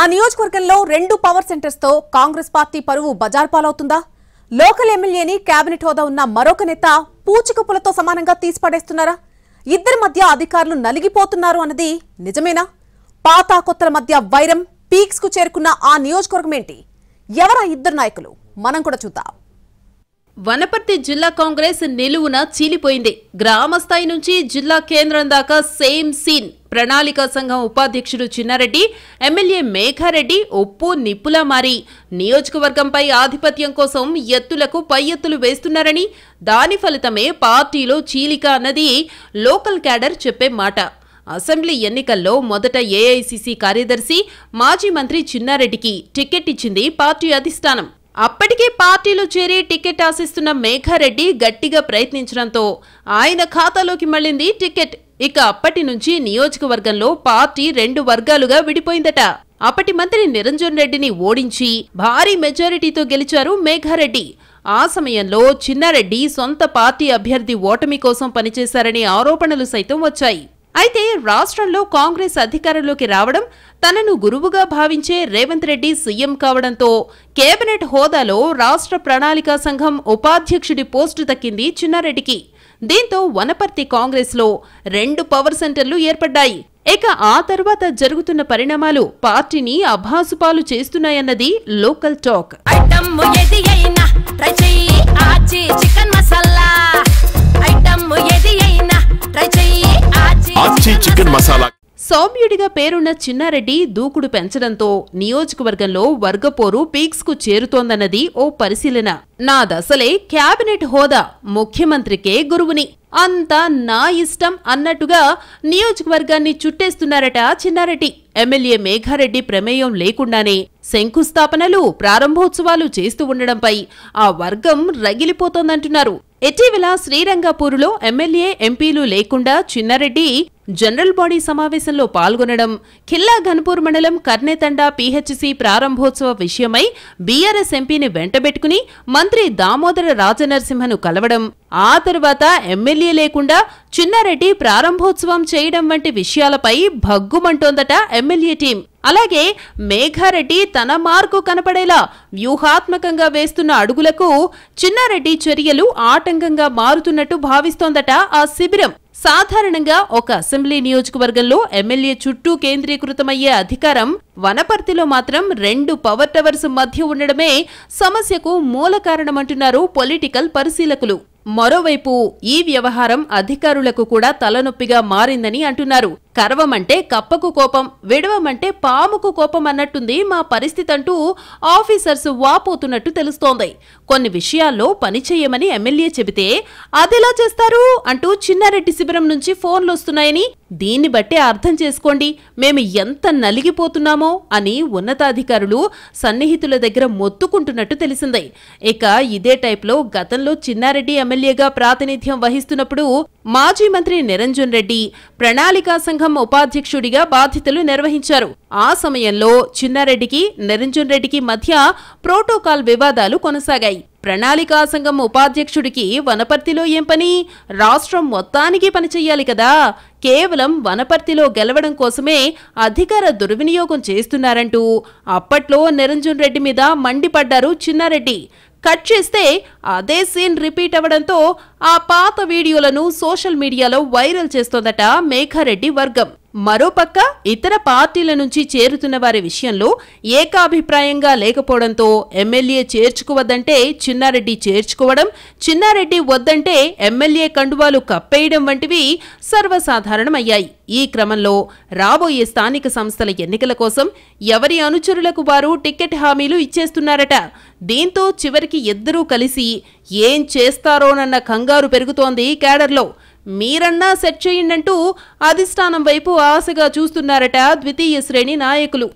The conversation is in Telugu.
ఆ నియోజకవర్గంలో రెండు పవర్ సెంటర్స్ తో కాంగ్రెస్ పార్టీ పరువు బజార్ పాలవుతుందా లోకల్ ఎమ్మెల్యేని కేబినెట్ హోదా ఉన్న మరొక నేత పూచికప్పులతో సమానంగా తీసిపడేస్తున్నారా ఇద్దరి మధ్య అధికారులు నలిగిపోతున్నారు అన్నది నిజమేనా పాత కొత్తల మధ్య వైరం పీక్స్ కు చేరుకున్న ఆ నియోజకవర్గం ఏంటి ఎవరా ఇద్దరు నాయకులు మనం కూడా చూద్దాం వనపర్తి జిల్లా కాంగ్రెస్ నిలువున చీలిపోయింది గ్రామ స్థాయి నుంచి జిల్లా కేంద్రం దాకా సేమ్ సీన్ ప్రణాళిక సంఘం ఉపాధ్యక్షుడు చిన్నారెడ్డి ఎమ్మెల్యే మేఘారెడ్డి ఉప్పు నిప్పుల మారి నియోజకవర్గంపై ఆధిపత్యం కోసం ఎత్తులకు పై ఎత్తులు వేస్తున్నారని దాని ఫలితమే పార్టీలో చీలిక అన్నది లోకల్ క్యాడర్ చెప్పే మాట అసెంబ్లీ ఎన్నికల్లో మొదట ఏఐసిసి కార్యదర్శి మాజీ మంత్రి చిన్నారెడ్డికి టికెట్ ఇచ్చింది పార్టీ అధిష్టానం అప్పటికే పార్టీలో చేరి టికెట్ ఆశిస్తున్న మేఘారెడ్డి గట్టిగా ప్రయత్నించడంతో ఆయన ఖాతాలోకి మళ్లింది టికెట్ ఇక అప్పటి నుంచి నియోజకవర్గంలో పార్టీ రెండు వర్గాలుగా విడిపోయిందట అప్పటి మంత్రి నిరంజన్ రెడ్డిని ఓడించి భారీ మెజారిటీతో గెలిచారు మేఘారెడ్డి ఆ సమయంలో చిన్నారెడ్డి సొంత పార్టీ అభ్యర్థి ఓటమి కోసం పనిచేశారనే ఆరోపణలు సైతం వచ్చాయి అయితే రాష్ట్రంలో కాంగ్రెస్ అధికారంలోకి రావడం తనను గురువుగా భావించే రేవంత్ రెడ్డి సీఎం కావడంతో కేబినెట్ హోదాలో రాష్ట్ర ప్రణాళికా సంఘం ఉపాధ్యక్షుడి పోస్టు దక్కింది చిన్నారెడ్డికి దీంతో వనపర్తి కాంగ్రెస్లో రెండు పవర్ సెంటర్లు ఏర్పడ్డాయి ఇక ఆ తర్వాత జరుగుతున్న పరిణామాలు పార్టీని అభాసుపాలు చేస్తున్నాయన్నది లోకల్ టాక్ సౌమ్యుడిగా పేరున్న చిన్నారెడ్డి దూకుడు పెంచడంతో నియోజకవర్గంలో వర్గపోరు పీక్స్ కు చేరుతోందన్నది ఓ పరిశీలన నా దశలే క్యాబినెట్ హోదా ముఖ్యమంత్రికే గురువుని అంతా నా ఇష్టం అన్నట్టుగా నియోజకవర్గాన్ని చుట్టేస్తున్నారట చిన్నారెడ్డి ఎమ్మెల్యే మేఘారెడ్డి ప్రమేయం లేకుండానే శంకుస్థాపనలు ప్రారంభోత్సవాలు చేస్తూ ఉండడంపై ఆ వర్గం రగిలిపోతోందంటున్నారు ఇటీవల శ్రీరంగాపూరులో ఎమ్మెల్యే ఎంపీలు లేకుండా చిన్నారెడ్డి జనరల్ బాడీ సమావేశంలో పాల్గొనడం ఖిల్లా ఘన్పూర్ మండలం కర్నేతండ పిహెచ్సి ప్రారంభోత్సవ విషయమై బీఆర్ఎస్ ఎంపీని వెంటబెట్టుకుని మంత్రి దామోదర రాజనరసింహను కలవడం ఆ తర్వాత ఎమ్మెల్యే లేకుండా చిన్నారెడ్డి ప్రారంభోత్సవం చేయడం వంటి విషయాలపై భగ్గుమంటోందట ఎమ్మెల్యే టీం అలాగే మేఘారెడ్డి తన మార్కు కనపడేలా వ్యూహాత్మకంగా వేస్తున్న అడుగులకు చిన్నారెడ్డి చర్యలు ఆటంకంగా మారుతున్నట్టు భావిస్తోందట ఆ శిబిరం సాధారణంగా ఒక అసెంబ్లీ నియోజకవర్గంలో ఎమ్మెల్యే చుట్టూ కేంద్రీకృతమయ్యే అధికారం వనపర్తిలో మాత్రం రెండు పవర్ టవర్స్ మధ్య ఉండడమే సమస్యకు మూల కారణమంటున్నారు పొలిటికల్ పరిశీలకులు మరోవైపు ఈ వ్యవహారం అధికారులకు కూడా తలనొప్పిగా మారిందని అంటున్నారు కరవమంటే కప్పకు కోపం విడవమంటే పాముకు కోపం అన్నట్టుంది మా పరిస్థితి అంటూ ఆఫీసర్స్ వాపోతున్నట్టు తెలుస్తోంది కొన్ని విషయాల్లో పనిచేయమని ఎమ్మెల్యే చెబితే అదిలా చేస్తారు అంటూ చిన్నారెడ్డి శిబిరం నుంచి ఫోన్లు వస్తున్నాయని దీన్ని బట్టి అర్థం చేసుకోండి మేము ఎంత నలిగిపోతున్నామో అని ఉన్నతాధికారులు సన్నిహితుల దగ్గర మొత్తుకుంటున్నట్టు తెలిసింది ఇక ఇదే టైప్లో గతంలో చిన్నారెడ్డి ఎమ్మెల్యేగా ప్రాతినిధ్యం వహిస్తున్నప్పుడు మాజీ మంత్రి నిరంజన్ రెడ్డి ప్రణాళికా సంఘం ఉపాధ్యక్షుడిగా బాధ్యతలు నిర్వహించారు ఆ సమయంలో చిన్నారెడ్డికి నిరంజన్ రెడ్డికి మధ్య ప్రోటోకాల్ వివాదాలు కొనసాగాయి ప్రణాళికా సంఘం ఉపాధ్యక్షుడికి వనపర్తిలో ఏం పని రాష్ట్రం మొత్తానికి పనిచేయాలి కదా కేవలం వనపర్తిలో గెలవడం కోసమే అధికార దుర్వినియోగం చేస్తున్నారంటూ అప్పట్లో నిరంజన్ రెడ్డి మీద మండిపడ్డారు చిన్నారెడ్డి కట్ చేస్తే అదే సీన్ రిపీట్ అవ్వడంతో ఆ పాత వీడియోలను సోషల్ మీడియాలో వైరల్ చేస్తోందట మేఘారెడ్డి వర్గం మరోపక్క ఇతర పార్టీల నుంచి చేరుతున్న వారి విషయంలో ఏకాభిప్రాయంగా లేకపోవడంతో ఎమ్మెల్యే చేర్చుకోవద్దంటే చిన్నారెడ్డి చేర్చుకోవడం చిన్నారెడ్డి వద్దంటే ఎమ్మెల్యే కండువాలు కప్పేయడం వంటివి సర్వసాధారణమయ్యాయి ఈ క్రమంలో రాబోయే స్థానిక సంస్థల ఎన్నికల కోసం ఎవరి అనుచరులకు వారు టికెట్ హామీలు ఇచ్చేస్తున్నారట దీంతో చివరికి ఇద్దరూ కలిసి ఏం చేస్తారోనన్న కంగారు పెరుగుతోంది కేడర్లో మీరన్నా సెట్ చేయండి అంటూ అధిష్టానం వైపు ఆశగా చూస్తున్నారట ద్వితీయ శ్రేణి నాయకులు